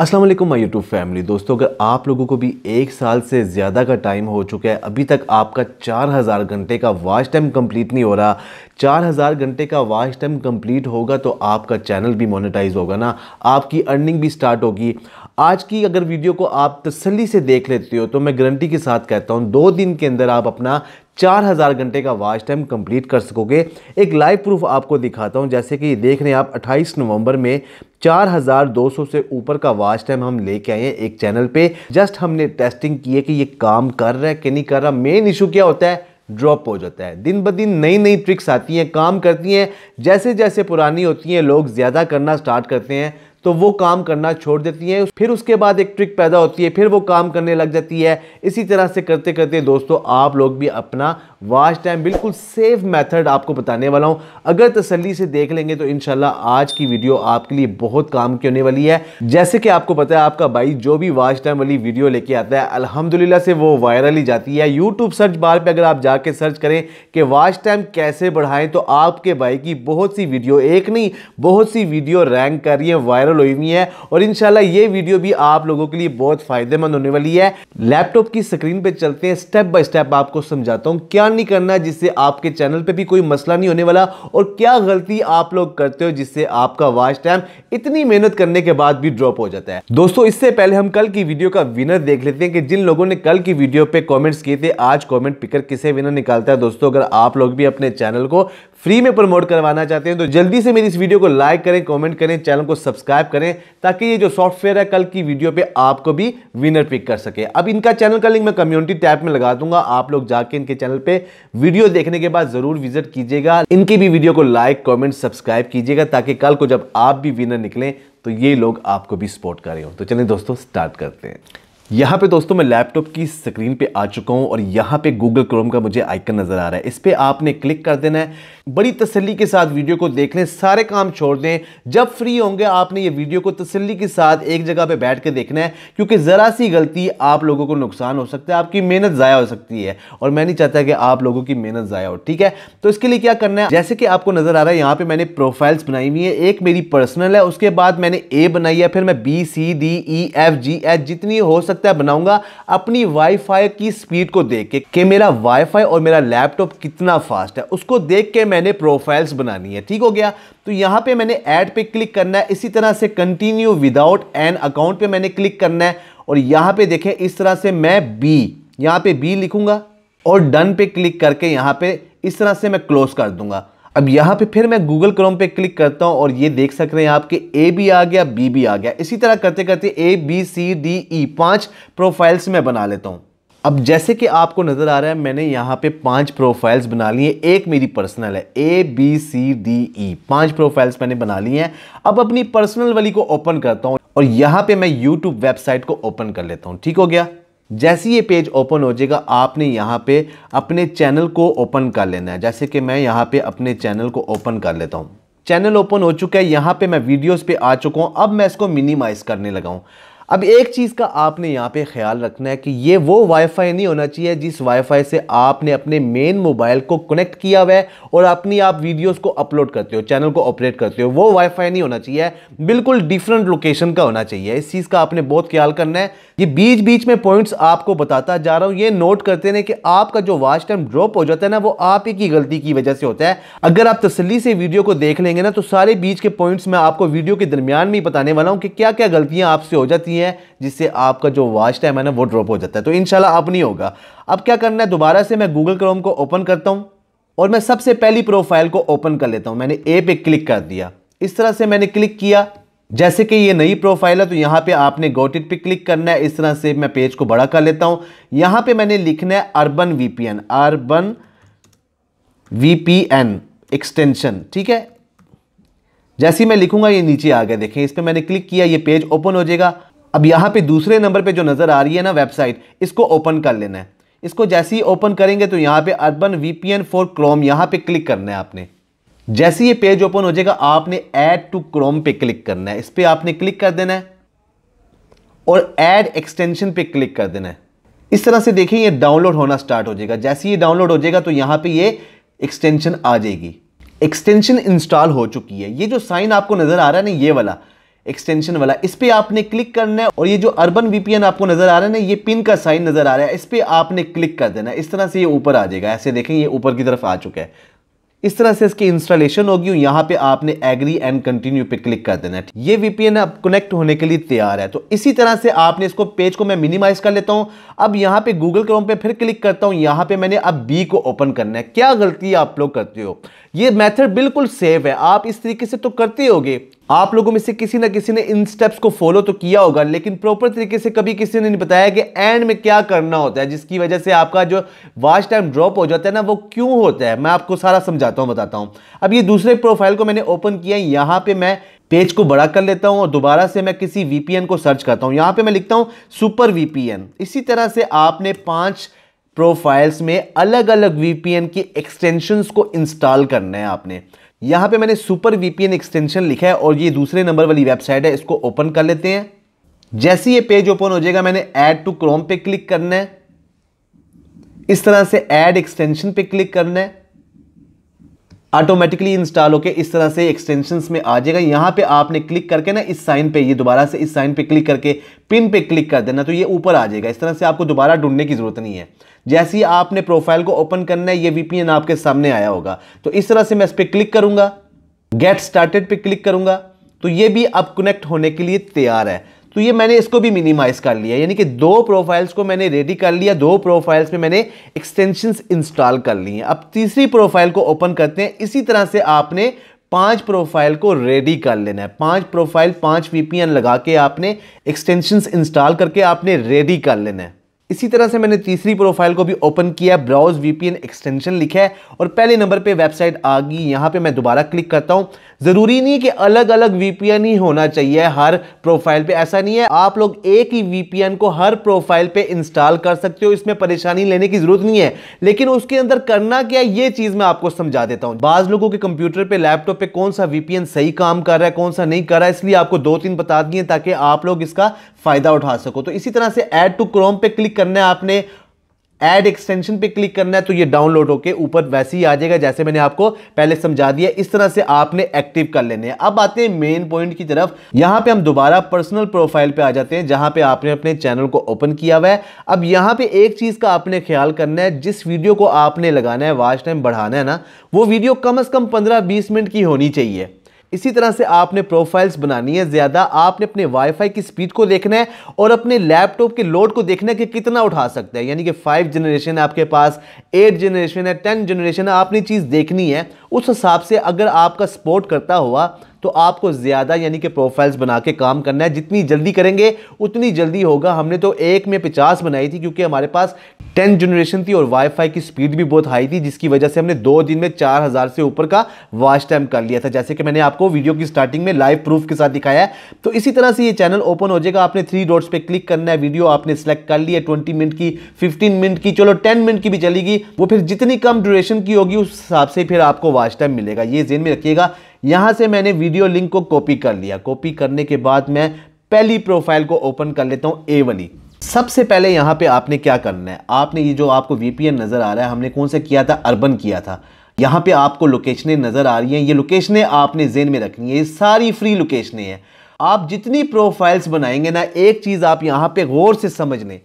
अस्सलाम वालेकुम my YouTube family दोस्तों अगर आप लोगों को भी एक साल से ज़्यादा का टाइम हो चुका है अभी तक आपका 4000 घंटे का वॉच टाइम कंप्लीट नहीं हो रहा 4000 घंटे का वॉच टाइम कंप्लीट होगा तो आपका चैनल भी मोनेटाइज होगा ना आपकी अर्निंग भी स्टार्ट होगी आज की अगर वीडियो को आप तसली से देख लेते हो तो मैं गारंटी के साथ कहता हूँ दो दिन के अंदर आप अपना चार हज़ार घंटे का वॉच टाइम कंप्लीट कर सकोगे एक लाइव प्रूफ आपको दिखाता हूँ जैसे कि देख रहे हैं आप 28 नवंबर में 4,200 से ऊपर का वॉच टाइम हम लेके आए हैं एक चैनल पे जस्ट हमने टेस्टिंग की है कि ये काम कर रहा है कि नहीं कर रहा मेन इशू क्या होता है ड्रॉप हो जाता है दिन ब दिन नई नई ट्रिक्स आती हैं काम करती हैं जैसे जैसे पुरानी होती हैं लोग ज़्यादा करना स्टार्ट करते हैं तो वो काम करना छोड़ देती हैं फिर उसके बाद एक ट्रिक पैदा होती है फिर वो काम करने लग जाती है इसी तरह से करते करते दोस्तों आप लोग भी अपना वाच टाइम बिल्कुल सेफ मेथड आपको बताने वाला हूं अगर तसली से देख लेंगे तो इनशाला आज की वीडियो आपके लिए बहुत काम की होने वाली है जैसे कि आपको पता है आपका भाई जो भी वाच टाइम वाली वीडियो लेके आता है अलहमदिल्ला से वो वायरल ही जाती है यूट्यूब सर्च बार पर अगर आप जाके सर्च करें कि वाच टाइम कैसे बढ़ाएं तो आपके भाई की बहुत सी वीडियो एक नहीं बहुत सी वीडियो रैंक कर रही है वायरल हुई हुई है और इनशाला ये वीडियो भी आप लोगों के लिए बहुत फायदेमंद होने वाली है लैपटॉप की स्क्रीन पर चलते हैं स्टेप बाय स्टेप आपको समझाता हूँ क्या नुकसान नहीं करना जिससे आपके चैनल पे भी कोई मसला नहीं होने वाला और क्या गलती आप लोग करते हो जिससे आपका वॉच टाइम इतनी मेहनत करने के बाद भी ड्रॉप हो जाता है दोस्तों इससे पहले हम कल की वीडियो का विनर देख लेते हैं कि जिन लोगों ने कल की वीडियो पे कॉमेंट्स किए थे आज कॉमेंट पिकर किसे विनर निकालता है दोस्तों अगर आप लोग भी अपने चैनल को फ्री में प्रमोट करवाना चाहते हैं तो जल्दी से मेरी इस वीडियो को लाइक करें कमेंट करें चैनल को सब्सक्राइब करें ताकि ये जो सॉफ्टवेयर है कल की वीडियो पे आपको भी विनर पिक कर सके अब इनका चैनल का लिंक मैं कम्युनिटी टैब में लगा दूंगा आप लोग जाके इनके चैनल पे वीडियो देखने के बाद जरूर विजिट कीजिएगा इनकी भी वीडियो को लाइक कॉमेंट सब्सक्राइब कीजिएगा ताकि कल को जब आप भी विनर निकलें तो ये लोग आपको भी सपोर्ट करें तो चलिए दोस्तों स्टार्ट करते हैं यहाँ पे दोस्तों मैं लैपटॉप की स्क्रीन पे आ चुका हूँ और यहाँ पे गूगल क्रोम का मुझे आइकन नज़र आ रहा है इस पर आपने क्लिक कर देना है बड़ी तसल्ली के साथ वीडियो को देख लें सारे काम छोड़ दें जब फ्री होंगे आपने ये वीडियो को तसल्ली के साथ एक जगह पे बैठ के देखना है क्योंकि ज़रा सी गलती आप लोगों को नुकसान हो सकता है आपकी मेहनत ज़ाया हो सकती है और मैं नहीं चाहता कि आप लोगों की मेहनत ज़ाया हो ठीक है तो इसके लिए क्या करना है जैसे कि आपको नज़र आ रहा है यहाँ पर मैंने प्रोफाइल्स बनाई हुई है एक मेरी पर्सनल है उसके बाद मैंने ए बनाई है फिर मैं B C D E F G H जितनी हो सकती सकता है बनाऊंगा अपनी वाईफाई की स्पीड को देख के कि मेरा वाईफाई और मेरा लैपटॉप कितना फास्ट है उसको देख के मैंने प्रोफाइल्स बनानी है ठीक हो गया तो यहाँ पे मैंने ऐड पे क्लिक करना है इसी तरह से कंटिन्यू विदाउट एन अकाउंट पे मैंने क्लिक करना है और यहाँ पे देखें इस तरह से मैं बी यहाँ पे बी लिखूंगा और डन पे क्लिक करके यहाँ पे इस तरह से मैं क्लोज कर दूंगा अब यहाँ पे फिर मैं गूगल क्रोम पे क्लिक करता हूँ और ये देख सक रहे हैं आपके ए भी आ गया बी भी आ गया इसी तरह करते करते ए बी सी डी ई पांच प्रोफाइल्स मैं बना लेता हूँ अब जैसे कि आपको नज़र आ रहा है मैंने यहाँ पे पांच प्रोफाइल्स बना ली हैं एक मेरी पर्सनल है ए बी सी डी ई पांच प्रोफाइल्स मैंने बना ली हैं अब अपनी पर्सनल वाली को ओपन करता हूँ और यहाँ पे मैं यूट्यूब वेबसाइट को ओपन कर लेता हूँ ठीक हो गया जैसे ये पेज ओपन हो जाएगा आपने यहाँ पे अपने चैनल को ओपन कर लेना है जैसे कि मैं यहाँ पे अपने चैनल को ओपन कर लेता हूँ चैनल ओपन हो चुका है यहाँ पे मैं वीडियोस पे आ चुका हूँ अब मैं इसको मिनिमाइज़ करने लगा हूँ अब एक चीज़ का आपने यहाँ पे ख्याल रखना है कि ये वो वाईफाई नहीं होना चाहिए जिस वाईफाई से आपने अपने मेन मोबाइल को कनेक्ट किया हुआ है और अपनी आप वीडियोस को अपलोड करते हो चैनल को ऑपरेट करते हो वो वाईफाई नहीं होना चाहिए बिल्कुल डिफरेंट लोकेशन का होना चाहिए इस चीज़ का आपने बहुत ख्याल करना है ये बीच बीच में पॉइंट्स आपको बताता जा रहा हूँ ये नोट करते हैं कि आपका जो वाच टाइम ड्रॉप हो जाता है ना वो आप ही की गलती की वजह से होता है अगर आप तसली से वीडियो को देख लेंगे ना तो सारे बीच के पॉइंट्स मैं आपको वीडियो के दरमियान में बताने वाला हूँ कि क्या क्या गलतियाँ आपसे हो जाती हैं है जिससे आपका जो वॉच टाइम है ना वो ड्रॉप हो जाता है तो इन आप नहीं होगा अब क्या करना है दोबारा से मैं गूगल क्रोम को ओपन करता हूँ और मैं सबसे पहली प्रोफाइल को ओपन कर लेता हूँ मैंने ए पे क्लिक कर दिया इस तरह से मैंने क्लिक किया जैसे कि ये नई प्रोफाइल है तो यहाँ पे आपने गोटिट पे क्लिक करना है इस तरह से मैं पेज को बड़ा कर लेता हूँ यहाँ पे मैंने लिखना है urban VPN urban VPN extension ठीक है जैसे ही मैं लिखूंगा ये नीचे आ गया देखें इस पर मैंने क्लिक किया ये पेज ओपन हो जाएगा अब यहाँ पे दूसरे नंबर पे जो नज़र आ रही है ना वेबसाइट इसको ओपन कर लेना है इसको जैसे ही ओपन करेंगे तो यहाँ पे अर्बन वीपीएन फॉर क्रोम यहाँ पे क्लिक करना है आपने जैसे ये पेज ओपन हो जाएगा आपने ऐड टू क्रोम पे क्लिक करना है इस पर आपने क्लिक कर देना है और ऐड एक्सटेंशन पे क्लिक कर देना है इस तरह से देखिए ये डाउनलोड होना स्टार्ट हो जाएगा जैसे ये डाउनलोड हो जाएगा तो यहाँ पे ये एक्सटेंशन आ जाएगी एक्सटेंशन इंस्टॉल हो चुकी है ये जो साइन आपको नज़र आ रहा है ना ये वाला एक्सटेंशन वाला इस पर आपने क्लिक करना है और ये जो अर्बन वीपीएन आपको नजर आ रहा है ना ये पिन का साइन नजर आ रहा है इस पर आपने क्लिक कर देना इस तरह से ये ऊपर आ जाएगा ऐसे देखें ये ऊपर की तरफ आ चुका है इस तरह से इसकी इंस्टॉलेशन होगी यहाँ पे आपने एग्री एंड कंटिन्यू पे क्लिक कर देना है ये वीपीएन अब कनेक्ट होने के लिए तैयार है तो इसी तरह से आपने इसको पेज को मैं मिनिमाइज कर लेता हूँ अब यहाँ पे गूगल क्रोम पे फिर क्लिक करता हूँ यहाँ पे मैंने अब बी को ओपन करना है क्या गलती आप लोग करते हो ये मैथड बिल्कुल सेफ है आप इस तरीके से तो करते हो आप लोगों में से किसी ना किसी ने इन स्टेप्स को फॉलो तो किया होगा लेकिन प्रॉपर तरीके से कभी किसी ने नहीं बताया कि एंड में क्या करना होता है जिसकी वजह से आपका जो वाच टाइम ड्रॉप हो जाता है ना वो क्यों होता है मैं आपको सारा समझाता हूँ बताता हूँ अब ये दूसरे प्रोफाइल को मैंने ओपन किया यहाँ पर मैं पेज को बड़ा कर लेता हूँ और दोबारा से मैं किसी वीपीएन को सर्च करता हूँ यहाँ पर मैं लिखता हूँ सुपर वीपीएन इसी तरह से आपने पांच प्रोफाइल्स में अलग अलग वीपीएन की एक्सटेंशन को इंस्टॉल करना है आपने यहां पे मैंने सुपर वीपीएन एक्सटेंशन लिखा है और ये दूसरे नंबर वाली वेबसाइट है इसको ओपन कर लेते हैं जैसे ये पेज ओपन हो जाएगा मैंने ऐड टू क्रोम पे क्लिक करना है इस तरह से ऐड एक्सटेंशन पे क्लिक करना है ऑटोमेटिकली इंस्टॉल होकर इस तरह से एक्सटेंशंस में आ जाएगा यहाँ पे आपने क्लिक करके ना इस साइन पे ये दोबारा से इस साइन पे क्लिक करके पिन पे क्लिक कर देना तो ये ऊपर आ जाएगा इस तरह से आपको दोबारा ढूंढने की ज़रूरत नहीं है जैसे ही आपने प्रोफाइल को ओपन करना है ये वीपीएन आपके सामने आया होगा तो इस तरह से मैं इस पर क्लिक करूंगा गेट स्टार्टेड पर क्लिक करूंगा तो ये भी अब कनेक्ट होने के लिए तैयार है तो ये मैंने इसको भी मिनिमाइज कर लिया यानी कि दो प्रोफाइल्स को मैंने रेडी कर लिया दो प्रोफाइल्स में मैंने एक्सटेंशन इंस्टॉल कर ली हैं अब तीसरी प्रोफाइल को ओपन करते हैं इसी तरह से आपने पांच प्रोफाइल को रेडी कर लेना है पांच प्रोफाइल पांच वीपीएन लगा के आपने एक्सटेंशंस इंस्टॉल करके आपने रेडी कर लेना है इसी तरह से मैंने तीसरी प्रोफाइल को भी ओपन किया ब्राउज वीपीएन एक्सटेंशन लिखा है और पहले नंबर पे वेबसाइट आ गई यहाँ पे मैं दोबारा क्लिक करता हूँ ज़रूरी नहीं कि अलग अलग वीपीएन ही होना चाहिए हर प्रोफाइल पे ऐसा नहीं है आप लोग एक ही वीपीएन को हर प्रोफाइल पे इंस्टॉल कर सकते हो इसमें परेशानी लेने की ज़रूरत नहीं है लेकिन उसके अंदर करना क्या ये चीज़ मैं आपको समझा देता हूँ बाज़ लोगों के कंप्यूटर पर लैपटॉप पर कौन सा वीपीएन सही काम कर रहा है कौन सा नहीं कर रहा है इसलिए आपको दो तीन बता दिए ताकि आप लोग इसका फ़ायदा उठा सको तो इसी तरह से ऐड टू क्रोम पे क्लिक करना है आपने ऐड एक्सटेंशन पे क्लिक करना है तो ये डाउनलोड होके ऊपर वैसे ही आ जाएगा जैसे मैंने आपको पहले समझा दिया इस तरह से आपने एक्टिव कर लेने हैं अब आते हैं मेन पॉइंट की तरफ यहाँ पे हम दोबारा पर्सनल प्रोफाइल पे आ जाते हैं जहाँ पे आपने अपने चैनल को ओपन किया हुआ है अब यहाँ पे एक चीज़ का आपने ख्याल करना है जिस वीडियो को आपने लगाना है वाच टाइम बढ़ाना है ना वो वीडियो कम अज़ कम पंद्रह बीस मिनट की होनी चाहिए इसी तरह से आपने प्रोफाइल्स बनानी है ज़्यादा आपने अपने वाईफाई की स्पीड को देखना है और अपने लैपटॉप के लोड को देखना है कि कितना उठा सकता है यानी कि फाइव जनरेशन है आपके पास एट जनरेशन है टेन जनरेशन है आपने चीज़ देखनी है उस हिसाब से अगर आपका सपोर्ट करता हुआ तो आपको ज़्यादा यानी कि प्रोफाइल्स बना के काम करना है जितनी जल्दी करेंगे उतनी जल्दी होगा हमने तो एक में पचास बनाई थी क्योंकि हमारे पास टेंथ जनरेशन थी और वाईफाई की स्पीड भी बहुत हाई थी जिसकी वजह से हमने दो दिन में चार हज़ार से ऊपर का वॉच टाइम कर लिया था जैसे कि मैंने आपको वीडियो की स्टार्टिंग में लाइव प्रूफ के साथ दिखाया है तो इसी तरह से ये चैनल ओपन हो जाएगा आपने थ्री डॉट्स पे क्लिक करना है वीडियो आपने सेलेक्ट कर लिया ट्वेंटी मिनट की फिफ्टीन मिनट की चलो टेन मिनट की भी चलेगी वो फिर जितनी कम ड्यूरेशन की होगी उस हिसाब से फिर आपको वॉच टाइम मिलेगा ये जेन में रखिएगा यहाँ से मैंने वीडियो लिंक को कॉपी कर लिया कॉपी करने के बाद मैं पहली प्रोफाइल को ओपन कर लेता हूँ ए वाली सबसे पहले यहाँ पे आपने क्या करना है आपने ये जो आपको वीपीएन नज़र आ रहा है हमने कौन सा किया था अर्बन किया था यहाँ पे आपको लोकेशनें नज़र आ रही हैं ये लोकेशनें आपने जेन में रखनी है ये सारी फ्री लोकेशनें हैं आप जितनी प्रोफाइल्स बनाएंगे ना एक चीज़ आप यहाँ पे गौर से समझ लें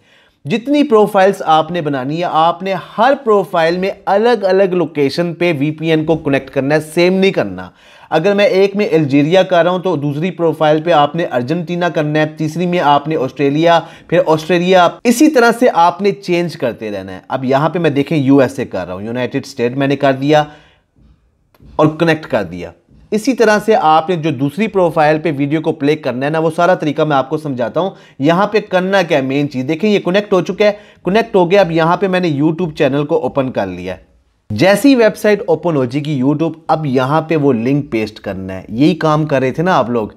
जितनी प्रोफाइल्स आपने बनानी है आपने हर प्रोफाइल में अलग अलग लोकेशन पे वीपीएन को कनेक्ट करना है सेम नहीं करना अगर मैं एक में अल्जीरिया कर रहा हूँ तो दूसरी प्रोफाइल पे आपने अर्जेंटीना करना है तीसरी में आपने ऑस्ट्रेलिया फिर ऑस्ट्रेलिया इसी तरह से आपने चेंज करते रहना है अब यहाँ पे मैं देखें यूएसए कर रहा हूँ यूनाइटेड स्टेट मैंने कर दिया और कनेक्ट कर दिया इसी तरह से आपने जो दूसरी प्रोफाइल पे वीडियो को प्ले करना है ना वो सारा तरीका मैं आपको समझाता हूं यहां पे करना क्या है मेन चीज़ देखें ये कनेक्ट हो चुका है कनेक्ट हो गया अब यहां पे मैंने यूट्यूब चैनल को ओपन कर लिया है जैसी वेबसाइट ओपन हो जाएगी यूट्यूब अब यहां पे वो लिंक पेस्ट करना है यही काम कर रहे थे ना आप लोग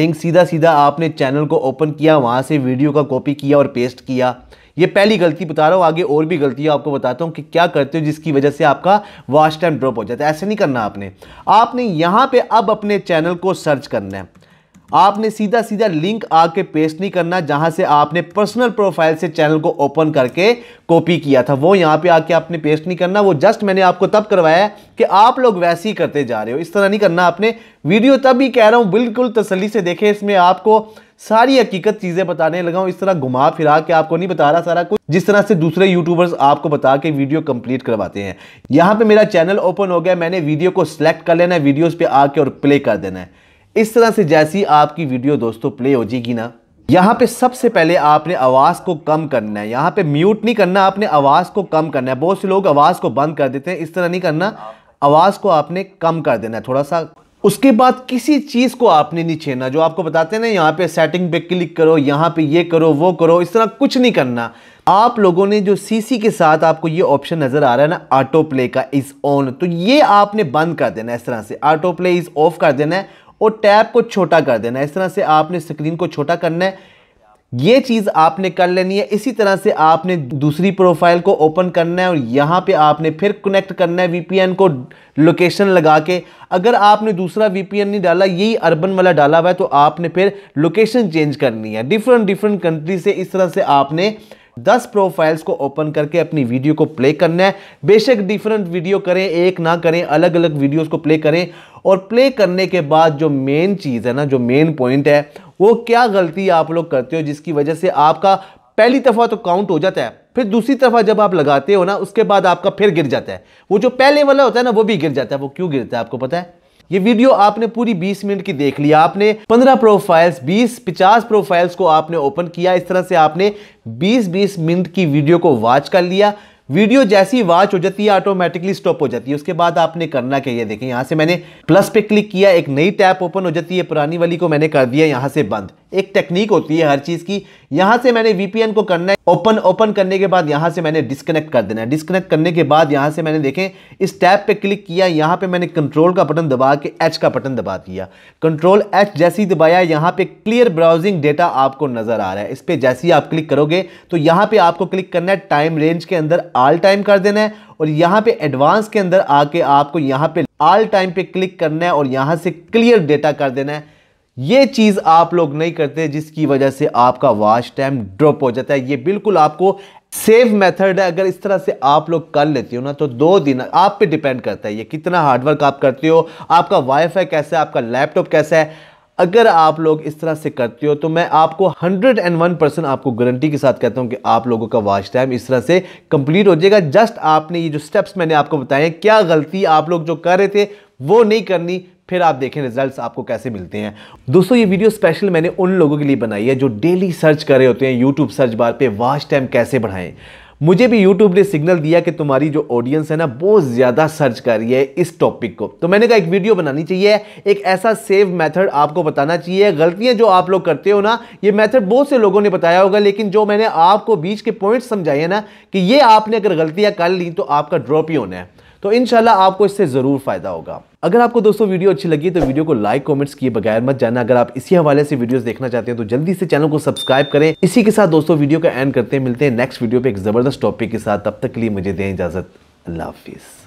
लिंक सीधा सीधा आपने चैनल को ओपन किया वहां से वीडियो का कॉपी किया और पेस्ट किया ये पहली गलती बता रहा हूँ आगे और भी गलतियाँ आपको बताता हूँ कि क्या करते हो जिसकी वजह से आपका वॉच टाइम ड्रॉप हो जाता है ऐसे नहीं करना आपने आपने यहाँ पर अब अपने चैनल को सर्च करना है आपने सीधा सीधा लिंक आके पेस्ट नहीं करना जहां से आपने पर्सनल प्रोफाइल से चैनल को ओपन करके कॉपी किया था वो यहां पे आके आपने पेस्ट नहीं करना वो जस्ट मैंने आपको तब करवाया कि आप लोग वैसे ही करते जा रहे हो इस तरह नहीं करना आपने वीडियो तब ही कह रहा हूँ बिल्कुल तसली से देखें इसमें आपको सारी हकीकत चीज़ें बताने लगा हूँ इस तरह घुमा फिरा के आपको नहीं बता रहा सारा कुछ जिस तरह से दूसरे यूट्यूबर्स आपको बता के वीडियो कंप्लीट करवाते हैं यहाँ पे मेरा चैनल ओपन हो गया मैंने वीडियो को सिलेक्ट कर लेना है वीडियोज़ पे आके और प्ले कर देना है इस तरह से जैसी आपकी वीडियो दोस्तों प्ले हो जाएगी ना यहाँ पे सबसे पहले आपने आवाज़ को कम करना है यहाँ पे म्यूट नहीं करना आपने आवाज़ को कम करना है बहुत से लोग आवाज़ को बंद कर देते हैं इस तरह नहीं करना आवाज़ को आपने कम कर देना है थोड़ा सा उसके बाद किसी चीज़ को आपने नहीं छेना जो आपको बताते हैं ना यहाँ पे सेटिंग पे क्लिक करो यहाँ पे ये करो वो करो इस तरह कुछ नहीं करना आप लोगों ने जो सीसी के साथ आपको ये ऑप्शन नज़र आ रहा है ना ऑटो प्ले का इज़ ऑन तो ये आपने बंद कर देना इस तरह से ऑटो प्ले इज़ ऑफ कर देना है और टैब को छोटा कर देना है इस तरह से आपने स्क्रीन को छोटा करना है ये चीज़ आपने कर लेनी है इसी तरह से आपने दूसरी प्रोफाइल को ओपन करना है और यहाँ पे आपने फिर कनेक्ट करना है वीपीएन को लोकेशन लगा के अगर आपने दूसरा वीपीएन नहीं डाला यही अर्बन वाला डाला हुआ है तो आपने फिर लोकेशन चेंज करनी है डिफरेंट डिफरेंट कंट्री से इस तरह से आपने 10 प्रोफाइल्स को ओपन करके अपनी वीडियो को प्ले करना है बेशक डिफरेंट वीडियो करें एक ना करें अलग अलग वीडियोस को प्ले करें और प्ले करने के बाद जो मेन चीज़ है ना जो मेन पॉइंट है वो क्या गलती आप लोग करते हो जिसकी वजह से आपका पहली दफ़ा तो काउंट हो जाता है फिर दूसरी दफ़ा जब आप लगाते हो ना उसके बाद आपका फिर गिर जाता है वो जो पहले वाला होता है ना वो भी गिर जाता है वो क्यों गिरता है आपको पता है ये वीडियो आपने पूरी 20 मिनट की देख लिया आपने 15 प्रोफाइल्स 20 50 प्रोफाइल्स को आपने ओपन किया इस तरह से आपने 20 20 मिनट की वीडियो को वॉच कर लिया वीडियो जैसी वॉच हो जाती है ऑटोमेटिकली स्टॉप हो जाती है उसके बाद आपने करना क्या ये देखें यहाँ से मैंने प्लस पे क्लिक किया एक नई टैप ओपन हो जाती है पुरानी वाली को मैंने कर दिया यहाँ से बंद एक टेक्निक होती है हर चीज़ की यहां से मैंने वीपीएन को करना है ओपन ओपन करने के बाद यहां से मैंने डिस्कनेक्ट कर देना है डिस्कनेक्ट करने के बाद यहां से मैंने देखें इस टैब पे क्लिक किया यहां पे मैंने कंट्रोल का बटन दबा के एच का बटन दबा दिया कंट्रोल एच जैसी दबाया यहां पे क्लियर ब्राउजिंग डेटा आपको नज़र आ रहा है इस पर जैसे ही आप क्लिक करोगे तो यहां पर आपको क्लिक करना है टाइम रेंज के अंदर आल टाइम कर देना है और यहाँ पे एडवांस के अंदर आके आपको यहाँ पे आल टाइम पे क्लिक करना है और यहां से क्लियर डेटा कर देना है ये चीज़ आप लोग नहीं करते जिसकी वजह से आपका वॉच टाइम ड्रॉप हो जाता है ये बिल्कुल आपको सेफ मेथड है अगर इस तरह से आप लोग कर लेते हो ना तो दो दिन आप पे डिपेंड करता है ये कितना हार्डवर्क आप करते हो आपका वाईफाई कैसा है आपका लैपटॉप कैसा है अगर आप लोग इस तरह से करते हो तो मैं आपको 101 परसेंट आपको गारंटी के साथ कहता हूं कि आप लोगों का वॉच टाइम इस तरह से कंप्लीट हो जाएगा जस्ट आपने ये जो स्टेप्स मैंने आपको बताए क्या गलती आप लोग जो कर रहे थे वो नहीं करनी फिर आप देखें रिजल्ट्स आपको कैसे मिलते हैं दोस्तों ये वीडियो स्पेशल मैंने उन लोगों के लिए बनाई है जो डेली सर्च कर रहे होते हैं यूट्यूब सर्च बार पे वॉच टाइम कैसे बढ़ाएं मुझे भी YouTube ने सिग्नल दिया कि तुम्हारी जो ऑडियंस है ना बहुत ज़्यादा सर्च कर रही है इस टॉपिक को तो मैंने कहा एक वीडियो बनानी चाहिए एक ऐसा सेव मेथड आपको बताना चाहिए गलतियां जो आप लोग करते हो ना ये मेथड बहुत से लोगों ने बताया होगा लेकिन जो मैंने आपको बीच के पॉइंट्स समझाए ना कि ये आपने अगर गलतियाँ कर ली तो आपका ड्रॉप ही होना है तो इन आपको इससे ज़रूर फ़ायदा होगा अगर आपको दोस्तों वीडियो अच्छी लगी तो वीडियो को लाइक कमेंट्स किए बगैर मत जाना अगर आप इसी हवाले से वीडियोस देखना चाहते हैं तो जल्दी से चैनल को सब्सक्राइब करें इसी के साथ दोस्तों वीडियो का एंड करते हैं मिलते हैं नेक्स्ट वीडियो पे एक ज़बरदस्त टॉपिक के साथ तब तक के लिए मुझे दें इजाज़त अल्लाह हाफिज़